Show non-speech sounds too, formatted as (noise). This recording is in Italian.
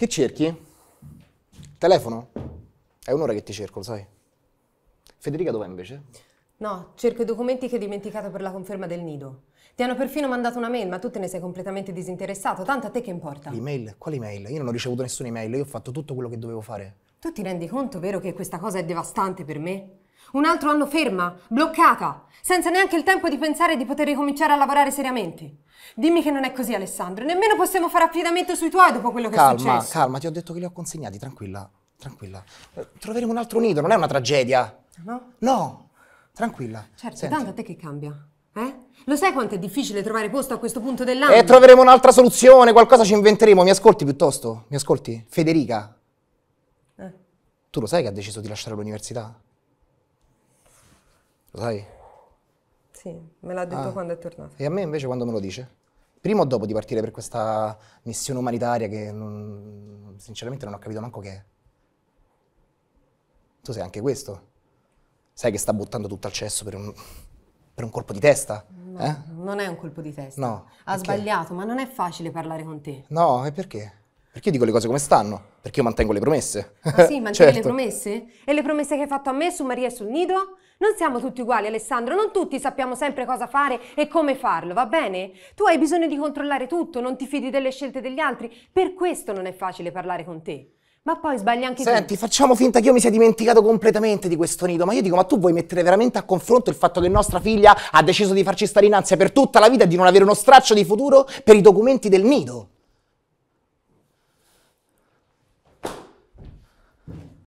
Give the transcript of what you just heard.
Che cerchi? Telefono? È un'ora che ti cerco, lo sai. Federica dov'è invece? No, cerco i documenti che hai dimenticato per la conferma del nido. Ti hanno perfino mandato una mail, ma tu te ne sei completamente disinteressato, tanto a te che importa. L'email? Quale email? Io non ho ricevuto nessuna email, io ho fatto tutto quello che dovevo fare. Tu ti rendi conto, vero, che questa cosa è devastante per me? Un altro anno ferma, bloccata, senza neanche il tempo di pensare di poter ricominciare a lavorare seriamente. Dimmi che non è così, Alessandro. Nemmeno possiamo fare affidamento sui tuoi dopo quello che calma, è successo. Calma, calma, ti ho detto che li ho consegnati, tranquilla. Tranquilla. Eh, troveremo un altro nido, non è una tragedia. No? No, tranquilla. Certo, Senti. tanto a te che cambia. Eh? Lo sai quanto è difficile trovare posto a questo punto dell'anno? E troveremo un'altra soluzione, qualcosa ci inventeremo. Mi ascolti piuttosto? Mi ascolti? Federica. Eh. Tu lo sai che ha deciso di lasciare l'università? Lo sai? Sì, me l'ha detto ah. quando è tornato. E a me invece quando me lo dice? Prima o dopo di partire per questa missione umanitaria che non, sinceramente non ho capito manco che è. Tu sei anche questo. Sai che sta buttando tutto al cesso per un, per un colpo di testa? No, eh? non è un colpo di testa. No. Ha perché? sbagliato, ma non è facile parlare con te. No, e perché? Perché io dico le cose come stanno? Perché io mantengo le promesse. Ah, sì, (laughs) mantieni certo. le promesse? E le promesse che hai fatto a me su Maria e sul nido? Non siamo tutti uguali, Alessandro, non tutti sappiamo sempre cosa fare e come farlo, va bene? Tu hai bisogno di controllare tutto, non ti fidi delle scelte degli altri, per questo non è facile parlare con te. Ma poi sbagli anche Senti, tu. Senti, facciamo finta che io mi sia dimenticato completamente di questo nido, ma io dico, ma tu vuoi mettere veramente a confronto il fatto che nostra figlia ha deciso di farci stare in ansia per tutta la vita e di non avere uno straccio di futuro per i documenti del nido?